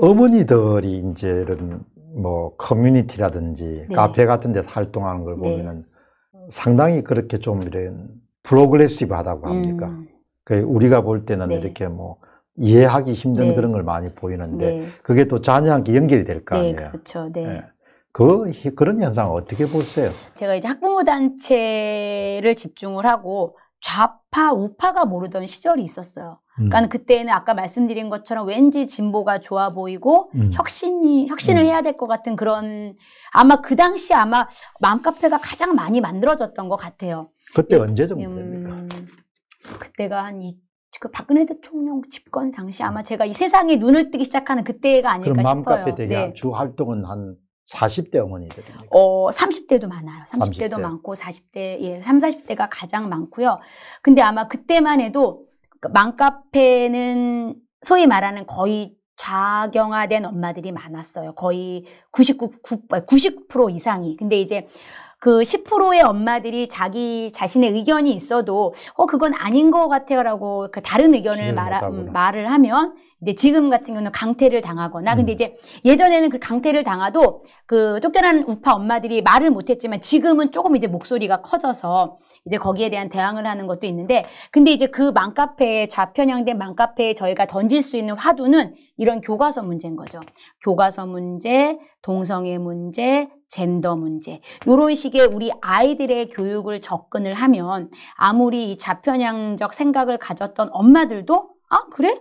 어머니들이 이제 이런 뭐 커뮤니티라든지 네. 카페 같은 데서 활동하는 걸 네. 보면은 네. 상당히 그렇게 좀 이런 프로그레시브하다고 음. 합니까? 음. 그 우리가 볼 때는 네. 이렇게 뭐 이해하기 힘든 네. 그런 걸 많이 보이는데 네. 그게 또 자녀한테 연결이 될 거 아니에요. 그렇죠. 네. 예. 그 그런 현상 어떻게 보세요? 제가 이제 학부모 단체를 집중을 하고 좌파 우파가 모르던 시절이 있었어요. 그러니까 음. 그때는 아까 말씀드린 것처럼 왠지 진보가 좋아 보이고 음. 혁신이 혁신을 음. 해야 될 것 같은 그런 아마 그 당시 아마 맘카페가 가장 많이 만들어졌던 것 같아요. 그때 예, 언제 정도 음. 됩니까? 음, 그때가 한 이, 그 박근혜 대통령 집권 당시 아마 제가 이 세상에 눈을 뜨기 시작하는 그때가 아닐까 싶어요. 맘카페 네. 주 활동은 한 40대 어머니들. 어, 30대도 많아요. 30대도 30대. 많고 40대, 예, 3, 40대가 가장 많고요. 근데 아마 그때만 해도 그러니까 맘카페는 소위 말하는 거의 좌경화된 엄마들이 많았어요. 거의 99, 99% 이상이. 근데 이제 그 10%의 엄마들이 자기 자신의 의견이 있어도 어 그건 아닌 것 같아요라고 그 다른 의견을 말 음, 말을 하면 이제 지금 같은 경우는 강퇴를 당하거나 근데 음. 이제 예전에는 그 강퇴를 당하도 그쫓겨나 우파 엄마들이 말을 못했지만 지금은 조금 이제 목소리가 커져서 이제 거기에 대한 대항을 하는 것도 있는데 근데 이제 그 맘카페에 좌편향된 맘카페에 저희가 던질 수 있는 화두는 이런 교과서 문제인 거죠. 교과서 문제, 동성애 문제, 젠더 문제 이런 식의 우리 아이들의 교육을 접근을 하면 아무리 좌편향적 생각을 가졌던 엄마들도 아 그래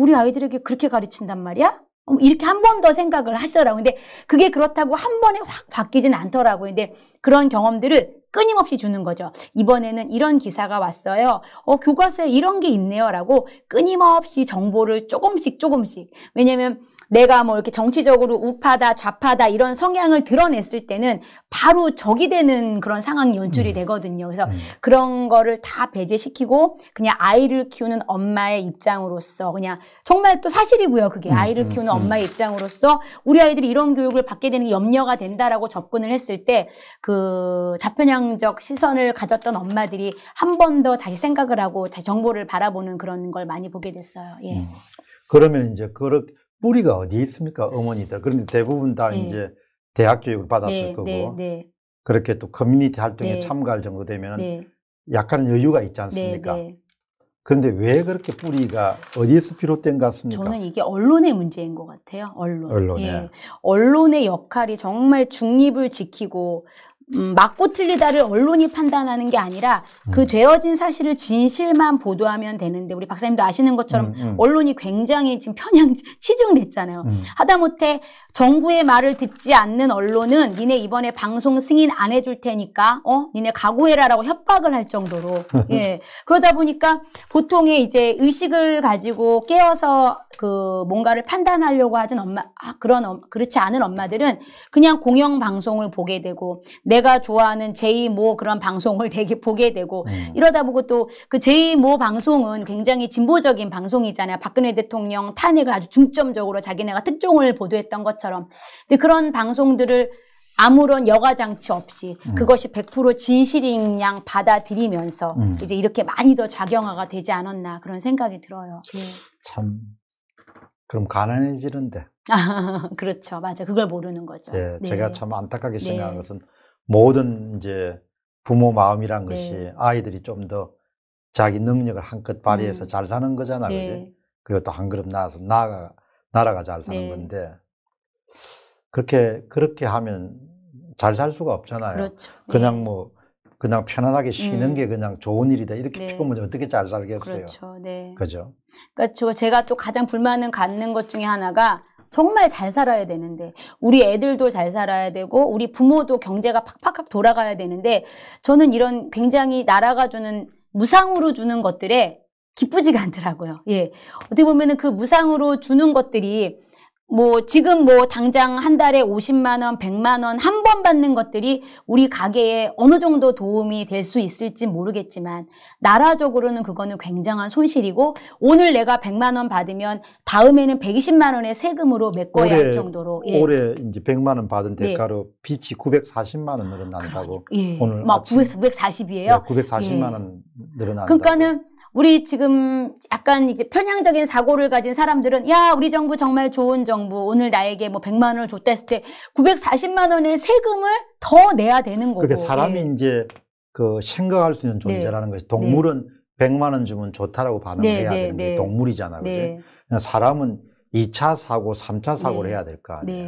우리 아이들에게 그렇게 가르친단 말이야? 어, 이렇게 한 번 더 생각을 하시더라고요. 근데 그게 그렇다고 한 번에 확 바뀌진 않더라고요. 근데 그런 경험들을 끊임없이 주는 거죠. 이번에는 이런 기사가 왔어요. 어, 교과서에 이런 게 있네요. 라고 끊임없이 정보를 조금씩 조금씩. 왜냐면 내가 뭐 이렇게 정치적으로 우파다 좌파다 이런 성향을 드러냈을 때는 바로 적이 되는 그런 상황이 연출이 음. 되거든요. 그래서 음. 그런 거를 다 배제시키고 그냥 아이를 키우는 엄마의 입장으로서 그냥 정말 또 사실이고요. 그게 음, 아이를 키우는 엄마의 입장으로서 우리 아이들이 이런 교육을 받게 되는 게 염려가 된다라고 접근을 했을 때 그 자편향 전향적 시선을 가졌던 엄마들이 한 번 더 다시 생각을 하고 다시 정보를 바라보는 그런 걸 많이 보게 됐어요. 예. 음. 그러면 이제 그 뿌리가 어디에 있습니까? 어머니들. 그런데 대부분 다 예. 이제 대학 교육을 받았을 네, 거고 네, 네. 그렇게 또 커뮤니티 활동에 네. 참가할 정도 되면 네. 약간 여유가 있지 않습니까? 그런데 왜 그렇게 뿌리가 어디에서 비롯된 것 같습니까? 저는 이게 언론의 문제인 것 같아요. 언론. 언론의. 예. 언론의 역할이 정말 중립을 지키고 음, 맞고 틀리다를 언론이 판단하는 게 아니라 그 음. 되어진 사실을 진실만 보도하면 되는데 우리 박사님도 아시는 것처럼 음, 음. 언론이 굉장히 지금 편향 치중됐잖아요. 음. 하다못해 정부의 말을 듣지 않는 언론은 니네 이번에 방송 승인 안 해줄 테니까 어 니네 각오해라라고 협박을 할 정도로 예 그러다 보니까 보통의 이제 의식을 가지고 깨어서 그 뭔가를 판단하려고 하진 엄마 아, 그런 그렇지 않은 엄마들은 그냥 공영 방송을 보게 되고 내 제가 좋아하는 제2모 그런 방송을 되게 보게 되고 음. 이러다 보고 또 그 제2모 방송은 굉장히 진보적인 방송이잖아요. 박근혜 대통령 탄핵을 아주 중점적으로 자기네가 특종을 보도했던 것처럼 이제 그런 방송들을 아무런 여과 장치 없이 음. 그것이 100% 진실인 양 받아들이면서 음. 이제 이렇게 많이 더좌경화가 되지 않았나 그런 생각이 들어요. 예. 참 그럼 가난해지는데. 그렇죠, 맞아. 그걸 모르는 거죠. 예, 네. 제가 참 안타깝게 생각하는 네. 것은 모든 이제 부모 마음이란 네. 것이 네. 아이들이 좀 더 자기 능력을 한껏 발휘해서 음. 잘 사는 거잖아, 네. 그지? 그리고 또한 걸음 나아서 나가, 나라가 잘 사는 네. 건데, 그렇게, 그렇게 하면 잘 살 수가 없잖아요. 그렇죠. 예. 그냥 뭐, 그냥 편안하게 쉬는 음. 게 그냥 좋은 일이다. 이렇게 네. 피곤하면 어떻게 잘 살겠어요? 그렇죠. 네. 그죠? 그니까 제가 또 가장 불만은 갖는 것 중에 하나가 정말 잘 살아야 되는데 우리 애들도 잘 살아야 되고 우리 부모도 경제가 팍팍팍 돌아가야 되는데 저는 이런 굉장히 나라가 주는 무상으로 주는 것들에 기쁘지가 않더라고요. 예. 어떻게 보면은 그 무상으로 주는 것들이 뭐 지금 뭐 당장 한 달에 50만 원, 100만 원 한 번 받는 것들이 우리 가게에 어느 정도 도움이 될 수 있을지 모르겠지만 나라적으로는 그거는 굉장한 손실이고 오늘 내가 100만 원 받으면 다음에는 120만 원의 세금으로 메꿔야 할 정도로 예. 올해 이제 100만 원 받은 네. 대가로 예. 빚이 940만 원 늘어난다고 그러니까, 예. 오늘 막 940이에요. 네, 940만 예. 원 늘어난다. 그러니까는 우리 지금 약간 이제 편향적인 사고를 가진 사람들은 야 우리 정부 정말 좋은 정부 오늘 나에게 뭐 100만 원을 줬다 했을 때 940만 원의 세금을 더 내야 되는 거고 그게 사람이 네. 이제 그 생각할 수 있는 네. 존재라는 네. 것이 동물은 네. 100만 원 주면 좋다라고 반응해야 네, 네, 되는 게 동물이잖아 그죠 사람은 2차 사고 3차 사고를 해야 될 거 아니에요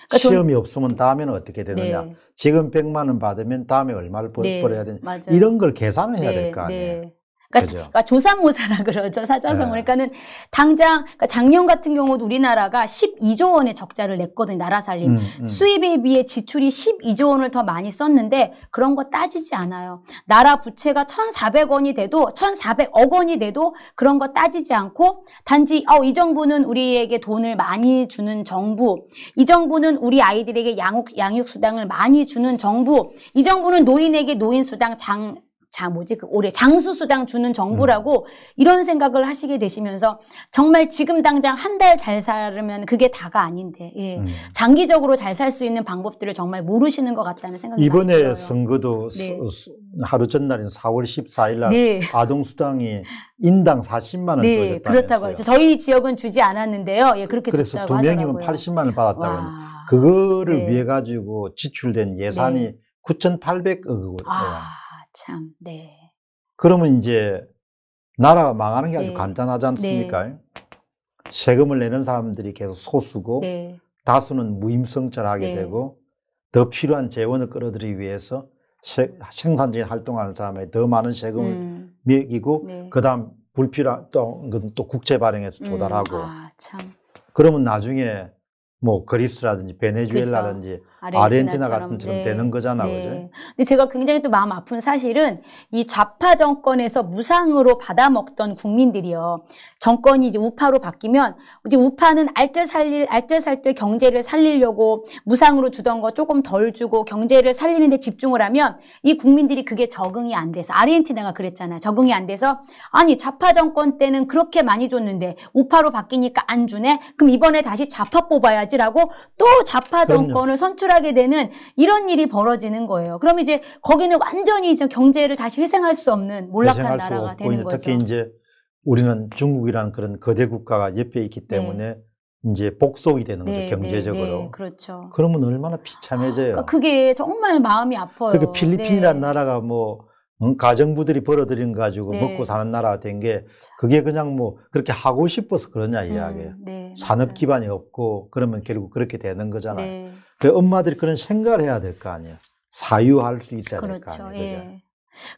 그러니까 시험이 전... 없으면 다음에는 어떻게 되느냐 지금 100만 원 받으면 다음에 얼마를 벌, 벌 어야 되냐 맞아요. 이런 걸 계산을 해야 될 거 아니에요 그러니까, 그러니까 조상모사라 그러죠. 사자성어. 네. 그러니까는 당장 그러니까 작년 같은 경우도 우리나라가 12조 원의 적자를 냈거든요. 나라 살림. 음, 음. 수입에 비해 지출이 12조 원을 더 많이 썼는데 그런 거 따지지 않아요. 나라 부채가 1,400원이 돼도 1,400억 원이 돼도 그런 거 따지지 않고 단지 어, 이 정부는 우리에게 돈을 많이 주는 정부. 이 정부는 우리 아이들에게 양육 양육 수당을 많이 주는 정부. 이 정부는 노인에게 노인 수당 장자 뭐지 그 올해 장수수당 주는 정부라고 음. 이런 생각을 하시게 되시면서 정말 지금 당장 한 달 잘 살면 그게 다가 아닌데 예. 음. 장기적으로 잘 살 수 있는 방법들을 정말 모르시는 것 같다는 생각이 이번에 들어요. 선거도 네. 하루 전날인 4월 14일 날 네. 아동수당이 인당 40만 원 네, 줘줬다 그렇다고 했어요. 저희 지역은 주지 않았는데요. 예, 그렇게 그래서 두 명이면 80만 원 받았다고. 와. 그거를 네. 위해 가지고 지출된 예산이 네. 9,800억 원이에요. 아. 참, 네. 그러면 이제 나라가 망하는 게 아주 네. 간단하지 않습니까? 네. 세금을 내는 사람들이 계속 소수고 네. 다수는 무임승천하게 네. 되고 더 필요한 재원을 끌어들이기 위해서 세, 생산적인 활동하는 사람에 더 많은 세금을 음. 매기고 네. 그다음 불필요한 또, 또 국제 발행해서 음. 조달하고 음. 아, 그러면 나중에 뭐 그리스라든지 베네수엘라든지 아르헨티나 같은 처 네. 되는 거잖아, 네. 그죠? 근데 제가 굉장히 또 마음 아픈 사실은 이 좌파 정권에서 무상으로 받아먹던 국민들이요. 정권이 이제 우파로 바뀌면 이제 우파는 알뜰 살릴 알뜰 살뜰 경제를 살리려고 무상으로 주던 거 조금 덜 주고 경제를 살리는데 집중을 하면 이 국민들이 그게 적응이 안 돼서 아르헨티나가 그랬잖아. 적응이 안 돼서 아니 좌파 정권 때는 그렇게 많이 줬는데 우파로 바뀌니까 안 주네. 그럼 이번에 다시 좌파 뽑아야. 가지라고 또 좌파 정권을 선출하게 되는 이런 일이 벌어지는 거예요. 그럼 이제 거기는 완전히 이제 경제를 다시 회생할 수 없는 몰락한 나라가 되는 거죠. 특히 이제 우리는 중국이라는 그런 거대 국가가 옆에 있기 네. 때문에 네. 이제 복속이 되는 네, 거죠 네, 네. 경제적으로. 네, 그렇죠. 그러면 얼마나 비참해져요. 아, 그게 정말 마음이 아파요. 그러니까 필리핀이라는 나라가 뭐 어, 가정부들이 벌어들인 가지고 네. 먹고 사는 나라가 된 게 그게 그냥 뭐 그렇게 하고 싶어서 그러냐 이야기예요. 음, 네. 네, 산업 기반이 없고 그러면 결국 그렇게 되는 거잖아요. 네. 그 엄마들이 그런 생각을 해야 될 거 아니에요. 사유할 수 있어야 그렇죠. 될거 아니에요. 그죠? 예.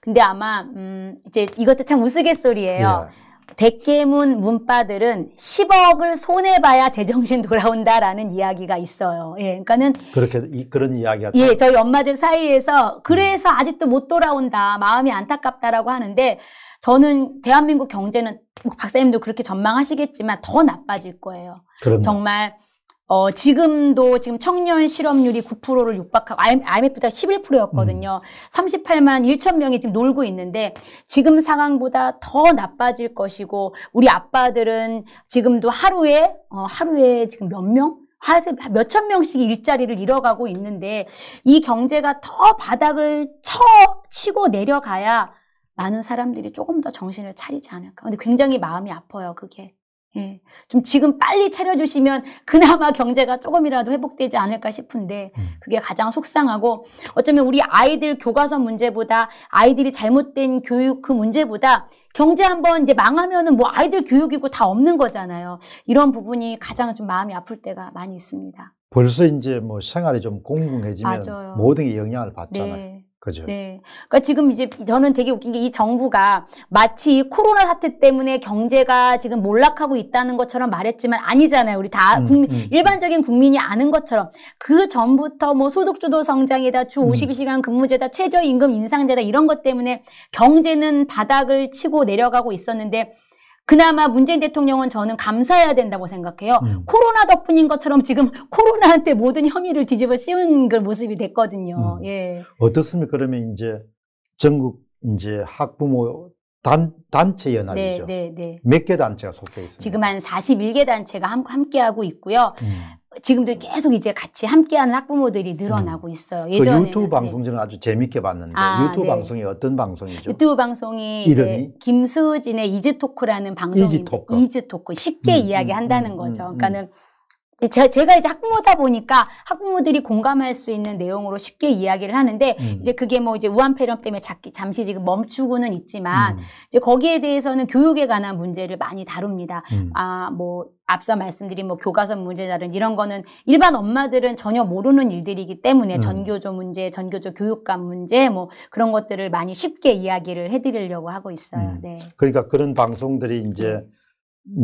근데 아마 음 이제 이것도 참 우스갯소리예요. 예. 대깨문 문바들은 10억을 손해 봐야 제정신 돌아온다라는 이야기가 있어요. 예, 그러니까는 그렇게 이, 그런 이야기가 예, 저희 엄마들 사이에서 음. 그래서 음. 아직도 못 돌아온다, 마음이 안타깝다라고 하는데 저는 대한민국 경제는 뭐 박사님도 그렇게 전망하시겠지만 더 나빠질 거예요. 그렇네. 정말 어, 지금도 지금 청년 실업률이 9%를 육박하고 i m f 보 11%였거든요. 음. 38만 1천 명이 지금 놀고 있는데 지금 상황보다 더 나빠질 것이고 우리 아빠들은 지금도 하루에 어, 하루에 지금 몇 명? 몇천 명씩 일자리를 잃어가고 있는데 이 경제가 더 바닥을 쳐 치고 내려가야 많은 사람들이 조금 더 정신을 차리지 않을까. 근데 굉장히 마음이 아파요, 그게. 예. 좀 지금 빨리 차려주시면 그나마 경제가 조금이라도 회복되지 않을까 싶은데 음. 그게 가장 속상하고 어쩌면 우리 아이들 교과서 문제보다 아이들이 잘못된 교육 그 문제보다 경제 한번 이제 망하면은 뭐 아이들 교육이고 다 없는 거잖아요. 이런 부분이 가장 좀 마음이 아플 때가 많이 있습니다. 벌써 이제 뭐 생활이 좀 공공해지면 모든 게 영향을 받잖아요. 네. 그죠. 네. 그러니까 지금 이제 저는 되게 웃긴 게 이 정부가 마치 코로나 사태 때문에 경제가 지금 몰락하고 있다는 것처럼 말했지만 아니잖아요. 우리 다 음, 국민, 음. 음. 일반적인 국민이 아는 것처럼 그 전부터 뭐 소득주도 성장이다, 주 52시간 음. 근무제다, 최저임금 인상제다 이런 것 때문에 경제는 바닥을 치고 내려가고 있었는데 그나마 문재인 대통령은 저는 감사해야 된다고 생각해요. 음. 코로나 덕분인 것처럼 지금 코로나한테 모든 혐의를 뒤집어 씌운 그 모습이 됐거든요. 음. 예. 어떻습니까? 그러면 이제 전국 이제 학부모 단, 단체 연합이죠. 네, 네, 네. 몇개 단체가 속해 있습니다. 지금 한 41개 단체가 함, 함께하고 있고요. 음. 지금도 계속 이제 같이 함께하는 학부모들이 음. 늘어나고 있어요. 예전에 그 유튜브 네. 방송 저는 아주 재밌게 봤는데 아, 유튜브 네. 방송이 어떤 방송이죠? 유튜브 방송이 이름이? 김수진의 이즈토크라는 방송인데 이즈토크, 이즈토 쉽게 음, 음, 이야기한다는 음, 거죠. 음, 그러니까는 제, 가 이제 학부모다 보니까 학부모들이 공감할 수 있는 내용으로 쉽게 이야기를 하는데 음. 이제 그게 뭐 이제 우한폐렴 때문에 잠시 지금 멈추고는 있지만 음. 이제 거기에 대해서는 교육에 관한 문제를 많이 다룹니다. 음. 아뭐 앞서 말씀드린 뭐 교과서 문제 다른 이런 거는 일반 엄마들은 전혀 모르는 일들이기 때문에 음. 전교조 문제, 전교조 교육감 문제 뭐 그런 것들을 많이 쉽게 이야기를 해드리려고 하고 있어요. 음. 네. 그러니까 그런 방송들이 이제 음.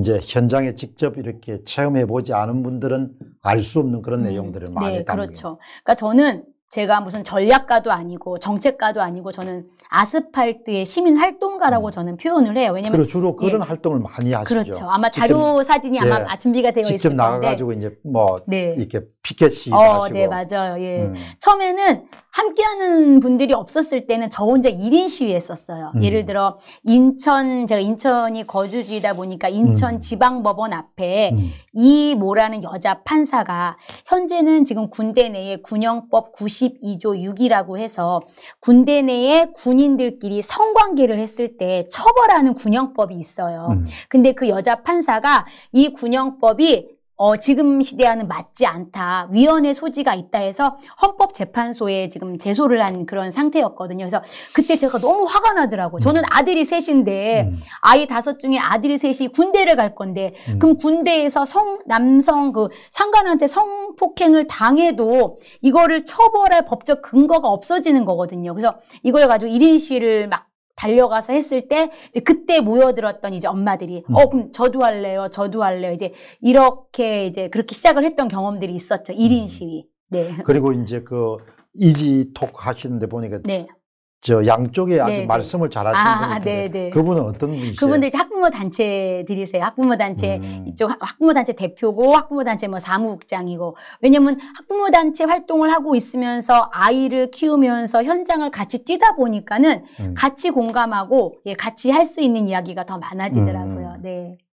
이제 현장에 직접 이렇게 체험해 보지 않은 분들은 알 수 없는 그런 음. 내용들을 많이 네, 담는 그렇죠. 그러니까 저는 제가 무슨 전략가도 아니고 정책가도 아니고 저는 아스팔트의 시민 활동가라고 음. 저는 표현을 해요. 왜냐면 그 주로 그런 예. 활동을 많이 하시죠. 그렇죠. 아마 자료 직접, 사진이 아마 예. 준비가 되어 있을 건데 직접 나가 가지고 이제 뭐 네. 이렇게 피켓이 어, 네, 하시고. 네, 맞아요. 예. 음. 처음에는 함께하는 분들이 없었을 때는 저 혼자 1인 시위했었어요. 음. 예를 들어 인천 제가 인천이 거주지이다 보니까 인천 음. 지방법원 앞에 음. 이모라는 여자 판사가 현재는 지금 군대 내에 군영법 92조 6이라고 해서 군대 내에 군인들끼리 성관계를 했을 때 처벌하는 군영법이 있어요. 음. 근데 그 여자 판사가 이 군영법이 어, 지금 시대와는 맞지 않다. 위헌의 소지가 있다 해서 헌법재판소에 지금 제소를 한 그런 상태였거든요. 그래서 그때 제가 너무 화가 나더라고요. 저는 음. 아들이 셋인데 음. 아이 다섯 중에 아들이 셋이 군대를 갈 건데 음. 그럼 군대에서 성 남성 그 상관한테 성폭행을 당해도 이거를 처벌할 법적 근거가 없어지는 거거든요. 그래서 이걸 가지고 일인 시위를 막 달려가서 했을 때 이제 그때 모여들었던 이제 엄마들이 음. 어 그럼 저도 할래요. 저도 할래요. 이제 이렇게 이제 그렇게 시작을 했던 경험들이 있었죠. 1인 음. 시위. 네. 그리고 이제 그 이지 톡 하시는데 보니까 네. 저 양쪽에 아주 네네. 네. 말씀을 잘 하시는 아, 분인데 네, 네. 그분은 어떤 분이세요? 그분들 학부모 단체들이세요. 학부모 단체 음. 이쪽 학부모 단체 대표고 학부모 단체 뭐 사무국장이고 왜냐면 학부모 단체 활동을 하고 있으면서 아이를 키우면서 현장을 같이 뛰다 보니까는 음. 같이 공감하고 예 같이 할 수 있는 이야기가 더 많아지더라고요. 음. 네.